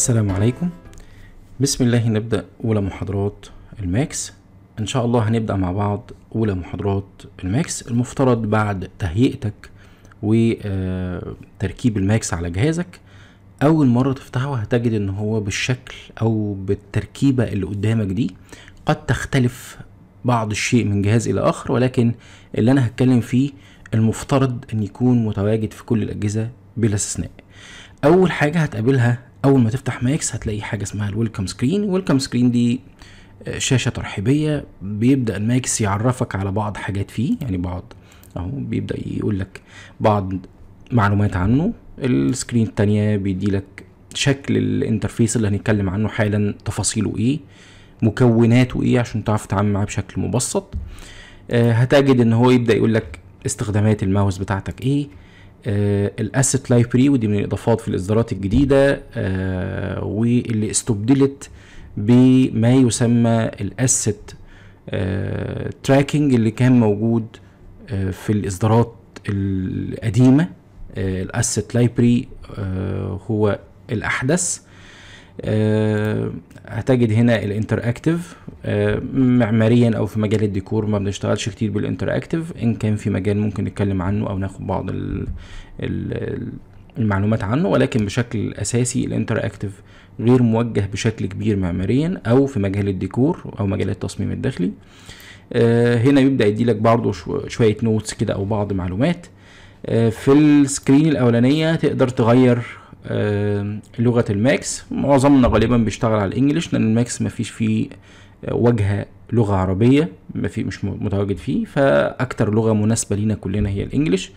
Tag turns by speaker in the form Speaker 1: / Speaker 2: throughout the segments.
Speaker 1: السلام عليكم بسم الله نبدأ أولى محاضرات الماكس إن شاء الله هنبدأ مع بعض أولى محاضرات الماكس المفترض بعد تهيئتك وتركيب آه، الماكس على جهازك أول مرة تفتحه هتجد إن هو بالشكل أو بالتركيبة اللي قدامك دي قد تختلف بعض الشيء من جهاز إلى آخر ولكن اللي أنا هتكلم فيه المفترض أن يكون متواجد في كل الأجهزة بلا استثناء أول حاجة هتقابلها اول ما تفتح ماكس هتلاقي حاجه اسمها الويلكم سكرين الويلكم سكرين دي آه، شاشه ترحيبيه بيبدا الماكس يعرفك على بعض حاجات فيه يعني بعض اهو بيبدا يقول لك بعض معلومات عنه السكرين التانية بيدي لك شكل الانترفيس اللي هنتكلم عنه حالا تفاصيله ايه مكوناته ايه عشان تعرف تتعامل معاه بشكل مبسط آه، هتجد ان هو يبدا يقول لك استخدامات الماوس بتاعتك ايه آه، الاسيت لايبرري ودي من الاضافات في الاصدارات الجديده آه، واللي استبدلت بما يسمى الاسيت تراكنج آه، اللي كان موجود في الاصدارات القديمه الاسيت لايبرري هو الاحدث آه، هتجد هنا الانتر اكتف آه، معماريا او في مجال الديكور ما بنشتغلش كتير بالانتر اكتف ان كان في مجال ممكن نتكلم عنه او ناخد بعض الـ الـ المعلومات عنه ولكن بشكل اساسي الانتر اكتف غير موجه بشكل كبير معماريا او في مجال الديكور او مجال التصميم الداخلي آه، هنا بيبدا يديلك برضه شويه نوتس كده او بعض معلومات في السكرين الاولانيه تقدر تغير لغة الماكس معظمنا غالبا بيشتغل على الانجليش لان الماكس مفيش فيه واجهة لغة عربية في مش متواجد فيه فأكتر لغة مناسبة لينا كلنا هي الانجليش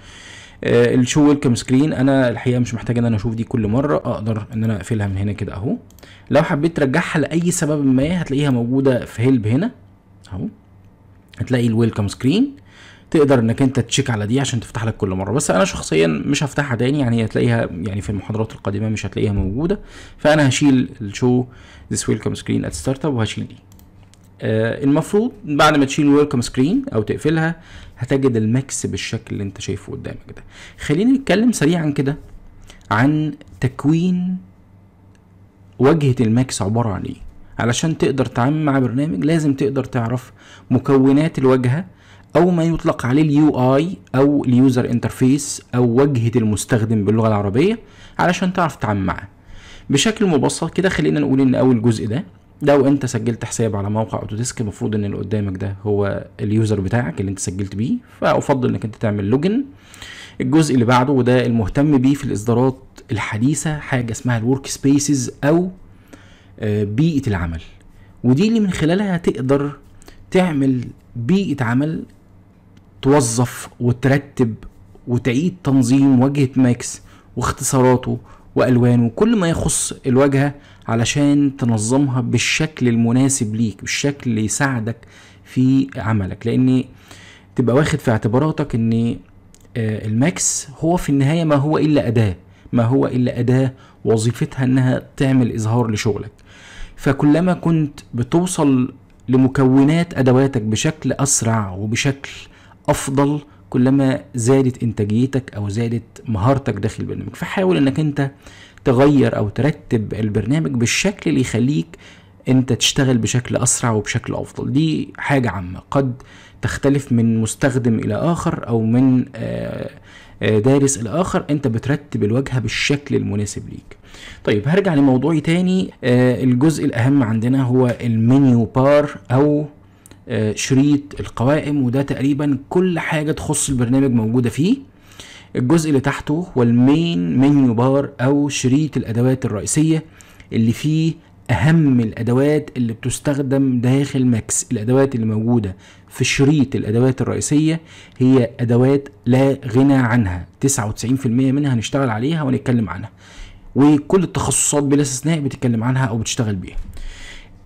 Speaker 1: آه، الشو ويلكم سكرين انا الحقيقه مش محتاج ان انا اشوف دي كل مره اقدر ان انا اقفلها من هنا كده اهو لو حبيت ترجعها لاي سبب ما هتلاقيها موجوده في هيلب هنا اهو هتلاقي الويلكم سكرين تقدر انك انت تشيك على دي عشان تفتح لك كل مره بس انا شخصيا مش هفتحها تاني يعني هتلاقيها يعني في المحاضرات القادمه مش هتلاقيها موجوده فانا هشيل الشو ذس ويلكم سكرين ات ستارت اب وهشيل دي آه المفروض بعد ما تشيل الويلكم سكرين او تقفلها هتجد المكس بالشكل اللي انت شايفه قدامك ده خلينا نتكلم سريعا كده عن تكوين واجهه الماكس عباره عن ايه علشان تقدر تعمل مع برنامج لازم تقدر تعرف مكونات الواجهه او ما يطلق عليه اليو اي او اليوزر انترفيس او واجهه المستخدم باللغه العربيه علشان تعرف تتعامل معاه بشكل مبسط كده خلينا نقول ان اول جزء ده لو انت سجلت حساب على موقع اوتوديسك المفروض ان اللي قدامك ده هو اليوزر بتاعك اللي انت سجلت بيه فافضل انك انت تعمل لوجن الجزء اللي بعده وده المهتم بيه في الاصدارات الحديثه حاجه اسمها الورك سبيسز او آه، بيئه العمل ودي اللي من خلالها تقدر تعمل بيئه عمل توظف وترتب وتعيد تنظيم واجهة ماكس واختصاراته وألوانه وكل ما يخص الواجهة علشان تنظمها بالشكل المناسب ليك بالشكل اللي يساعدك في عملك لأن تبقى واخد في اعتباراتك ان آه، الماكس هو في النهاية ما هو إلا أداة ما هو إلا أداة وظيفتها إنها تعمل إظهار لشغلك فكلما كنت بتوصل لمكونات أدواتك بشكل أسرع وبشكل افضل كلما زادت انتاجيتك او زادت مهارتك داخل البرنامج فحاول انك انت تغير او ترتب البرنامج بالشكل اللي يخليك انت تشتغل بشكل اسرع وبشكل افضل دي حاجه عامه قد تختلف من مستخدم الى اخر او من آه، آه، دارس الى اخر انت بترتب الواجهه بالشكل المناسب ليك طيب هرجع لموضوعي تاني آه، الجزء الاهم عندنا هو المنيو بار او آه، شريط القوائم وده تقريبا كل حاجة تخص البرنامج موجودة فيه الجزء اللي تحته هو المين منيو بار او شريط الادوات الرئيسية اللي فيه اهم الادوات اللي بتستخدم داخل ماكس الادوات اللي موجودة في شريط الادوات الرئيسية هي ادوات لا غنى عنها 99% منها هنشتغل عليها ونتكلم عنها وكل التخصصات بلا استثناء بتتكلم عنها او بتشتغل بيها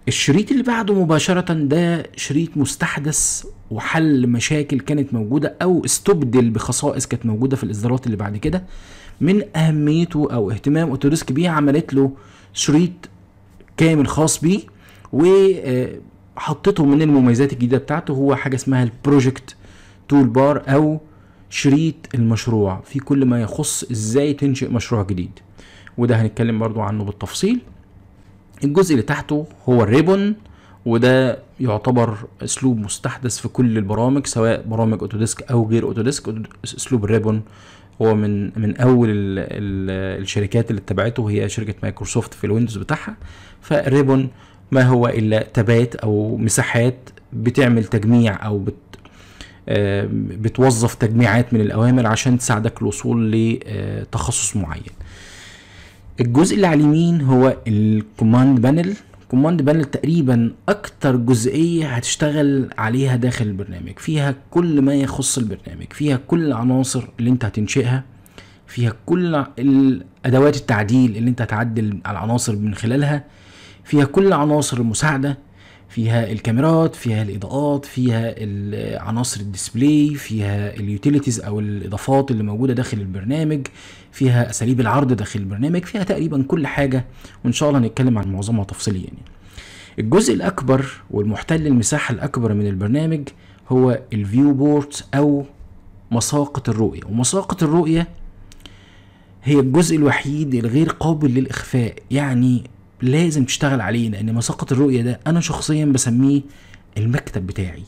Speaker 1: الشريط اللي بعده مباشرة ده شريط مستحدث وحل مشاكل كانت موجودة أو استبدل بخصائص كانت موجودة في الإصدارات اللي بعد كده من أهميته أو اهتمام أوتوريسك بيه عملت له شريط كامل خاص بيه وحطته آه، من المميزات الجديدة بتاعته هو حاجة اسمها البروجكت تول بار أو شريط المشروع في كل ما يخص إزاي تنشئ مشروع جديد وده هنتكلم برضو عنه بالتفصيل الجزء اللي تحته هو الريبون وده يعتبر اسلوب مستحدث في كل البرامج سواء برامج اوتوديسك او غير اوتوديسك اسلوب الريبون هو من من اول الـ الـ الشركات اللي اتبعته هي شركه مايكروسوفت في الويندوز بتاعها فالريبون ما هو الا تبات او مساحات بتعمل تجميع او بت آه، بتوظف تجميعات من الاوامر عشان تساعدك الوصول لتخصص معين الجزء اللي على اليمين هو الكوماند بانل كوماند بانل تقريبا اكتر جزئيه هتشتغل عليها داخل البرنامج فيها كل ما يخص البرنامج فيها كل العناصر اللي انت هتنشئها فيها كل ادوات التعديل اللي انت هتعدل العناصر من خلالها فيها كل عناصر المساعده فيها الكاميرات فيها الاضاءات فيها عناصر الديسبلاي فيها اليوتيليتيز او الاضافات اللي موجوده داخل البرنامج فيها اساليب العرض داخل البرنامج فيها تقريبا كل حاجه وان شاء الله هنتكلم عن معظمها تفصيليا يعني الجزء الاكبر والمحتل المساحه الاكبر من البرنامج هو الفيو بورت او مساقط الرؤية ومساقط الرؤية هي الجزء الوحيد الغير قابل للإخفاء يعني لازم تشتغل عليه لان مسقط الرؤيه ده انا شخصيا بسميه المكتب بتاعي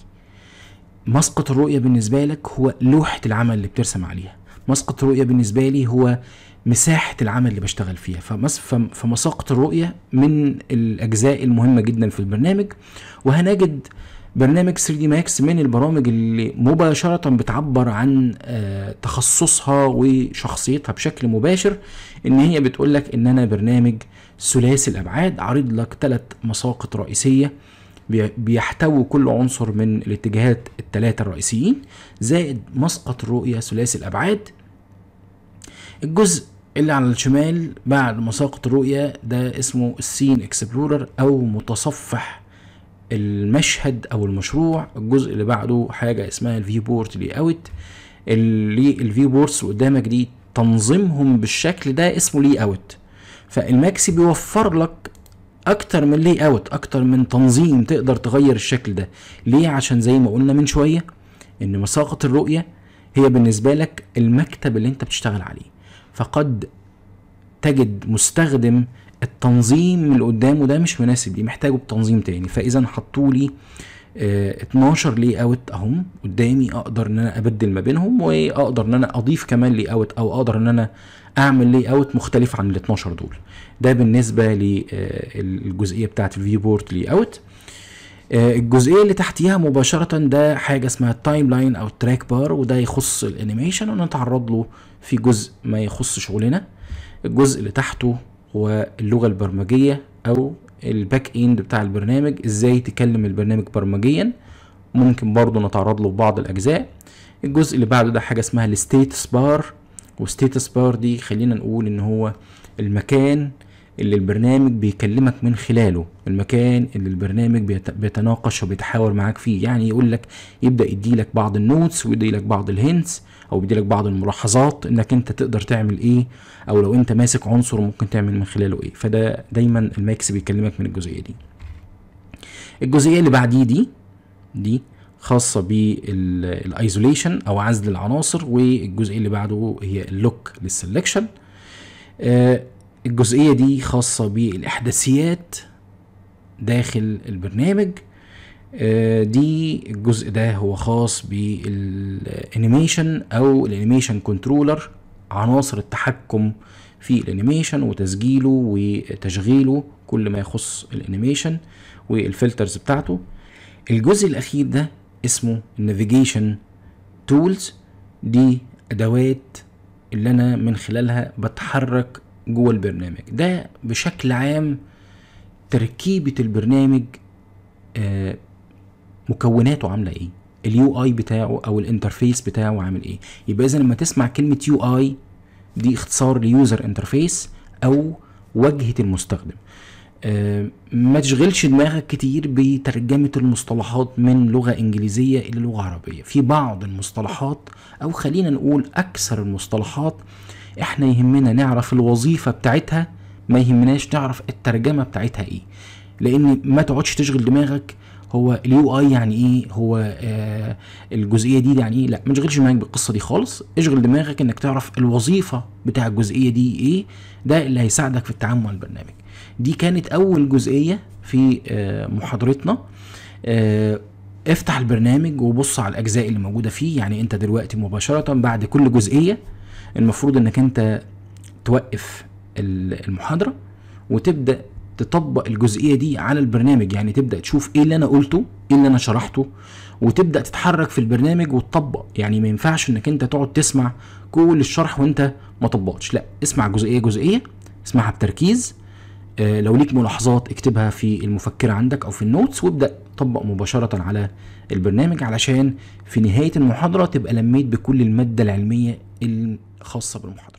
Speaker 1: مسقط الرؤيه بالنسبه لك هو لوحه العمل اللي بترسم عليها مسقط الرؤيه بالنسبه لي هو مساحه العمل اللي بشتغل فيها فمساقط الرؤيه من الاجزاء المهمه جدا في البرنامج وهنجد برنامج 3 دي ماكس من البرامج اللي مباشرة بتعبر عن آه، تخصصها وشخصيتها بشكل مباشر ان هي بتقول لك ان انا برنامج ثلاثي الابعاد عرض لك ثلاث مساقط رئيسية بيحتوي كل عنصر من الاتجاهات الثلاثة الرئيسيين زائد مسقط رؤية ثلاثي الابعاد الجزء اللي على الشمال بعد مساقط الرؤية ده اسمه السين اكسبلورر او متصفح المشهد او المشروع الجزء اللي بعده حاجه اسمها الفيو بورت لي اوت اللي الفيو بورتس قدامك دي تنظيمهم بالشكل ده اسمه لي اوت فالماكسي بيوفر لك اكتر من لي اوت اكتر من تنظيم تقدر تغير الشكل ده ليه عشان زي ما قلنا من شويه ان مساقه الرؤيه هي بالنسبه لك المكتب اللي انت بتشتغل عليه فقد تجد مستخدم التنظيم اللي قدامه ده مش مناسب ليه محتاجه بتنظيم تاني فاذا حطوا لي اه 12 لي اوت اهم قدامي اقدر ان انا ابدل ما بينهم واقدر ان انا اضيف كمان لي اوت او اقدر ان انا اعمل لي اوت مختلف عن ال 12 دول ده بالنسبه للجزئيه آه، بتاعت الفيو بورت لي اوت آه، الجزئيه اللي تحتيها مباشره ده حاجه اسمها التايم لاين او التراك بار وده يخص الانيميشن ونتعرض له في جزء ما يخص شغلنا الجزء اللي تحته واللغة البرمجية او الباك اند بتاع البرنامج ازاي تكلم البرنامج برمجيا ممكن برضو نتعرض له بعض الاجزاء الجزء اللي بعده ده حاجة اسمها الستيتس بار والستيتس بار دي خلينا نقول ان هو المكان اللي البرنامج بيكلمك من خلاله المكان اللي البرنامج بيتناقش وبيتحاور معاك فيه يعني يقول لك يبدا يديلك بعض النوتس ويديلك بعض الهنتس او يديلك بعض الملاحظات انك انت تقدر تعمل ايه او لو انت ماسك عنصر ممكن تعمل من خلاله ايه فده دايما الماكس بيكلمك من الجزئيه دي الجزئيه اللي بعديه دي دي خاصة بالايزوليشن او عزل العناصر والجزء اللي بعده هي اللوك للسلكشن آه، الجزئية دي خاصة بالإحداثيات داخل البرنامج آه، دي الجزء ده هو خاص بالانيميشن او الانيميشن كنترولر عناصر التحكم في الانيميشن وتسجيله وتشغيله كل ما يخص الانيميشن والفلترز بتاعته الجزء الاخير ده اسمه النافيجيشن تولز دي ادوات اللي انا من خلالها بتحرك جوه البرنامج ده بشكل عام تركيبة البرنامج آه، مكوناته عاملة ايه اليو اي بتاعه او الانترفيس بتاعه عامل ايه يبقى اذا لما تسمع كلمة يو اي دي اختصار ليوزر انترفيس او وجهة المستخدم أه ما تشغلش دماغك كتير بترجمة المصطلحات من لغة إنجليزية إلى لغة عربية في بعض المصطلحات أو خلينا نقول أكثر المصطلحات احنا يهمنا نعرف الوظيفة بتاعتها ما يهمناش نعرف الترجمة بتاعتها ايه لان ما تقعدش تشغل دماغك هو اليو اي يعني ايه هو آه الجزئيه دي, يعني ايه لا ما تشغلش دماغك بالقصه دي خالص اشغل دماغك انك تعرف الوظيفه بتاع الجزئيه دي ايه ده اللي هيساعدك في التعامل مع البرنامج دي كانت اول جزئيه في آه محاضرتنا آه افتح البرنامج وبص على الاجزاء اللي موجوده فيه يعني انت دلوقتي مباشره بعد كل جزئيه المفروض انك انت توقف المحاضره وتبدا تطبق الجزئيه دي على البرنامج يعني تبدا تشوف ايه اللي انا قلته ايه اللي انا شرحته وتبدا تتحرك في البرنامج وتطبق يعني ما ينفعش انك انت تقعد تسمع كل الشرح وانت ما طبقتش لا اسمع جزئيه جزئيه اسمعها بتركيز آه لو ليك ملاحظات اكتبها في المفكره عندك او في النوتس وابدا طبق مباشره على البرنامج علشان في نهايه المحاضره تبقى لميت بكل الماده العلميه خاصة بالمحاضرة